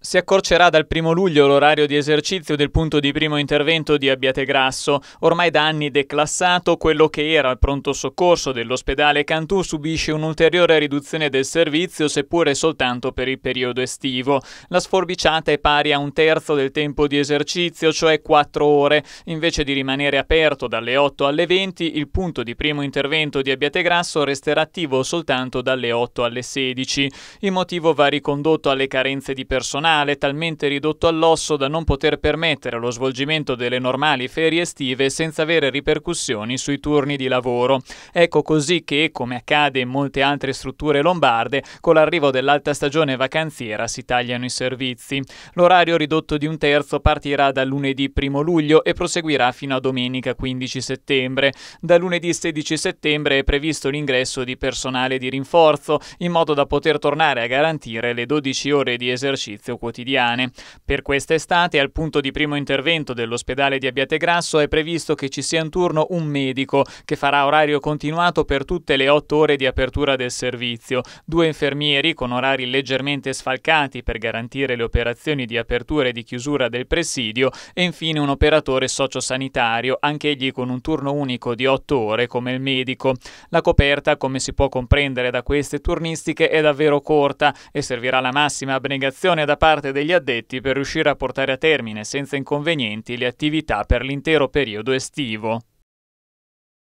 Si accorcerà dal 1 luglio l'orario di esercizio del punto di primo intervento di Abbiate Grasso, ormai da anni declassato, quello che era il pronto soccorso dell'ospedale Cantù subisce un'ulteriore riduzione del servizio, seppure soltanto per il periodo estivo. La sforbiciata è pari a un terzo del tempo di esercizio, cioè 4 ore. Invece di rimanere aperto dalle 8 alle 20, il punto di primo intervento di Abbiate Grasso resterà attivo soltanto dalle 8 alle 16. Il motivo va ricondotto alle carenze di personale personale talmente ridotto all'osso da non poter permettere lo svolgimento delle normali ferie estive senza avere ripercussioni sui turni di lavoro. Ecco così che, come accade in molte altre strutture lombarde, con l'arrivo dell'alta stagione vacanziera si tagliano i servizi. L'orario ridotto di un terzo partirà da lunedì 1 luglio e proseguirà fino a domenica 15 settembre. Da lunedì 16 settembre è previsto l'ingresso di personale di rinforzo in modo da poter tornare a garantire le 12 ore di esercizio quotidiane. Per quest'estate, al punto di primo intervento dell'ospedale di Abbiategrasso, è previsto che ci sia in turno un medico che farà orario continuato per tutte le otto ore di apertura del servizio, due infermieri con orari leggermente sfalcati per garantire le operazioni di apertura e di chiusura del presidio e infine un operatore sociosanitario, anch'egli con un turno unico di otto ore come il medico. La coperta, come si può comprendere da queste turnistiche, è davvero corta e servirà la massima abnegazione da parte parte degli addetti per riuscire a portare a termine senza inconvenienti le attività per l'intero periodo estivo.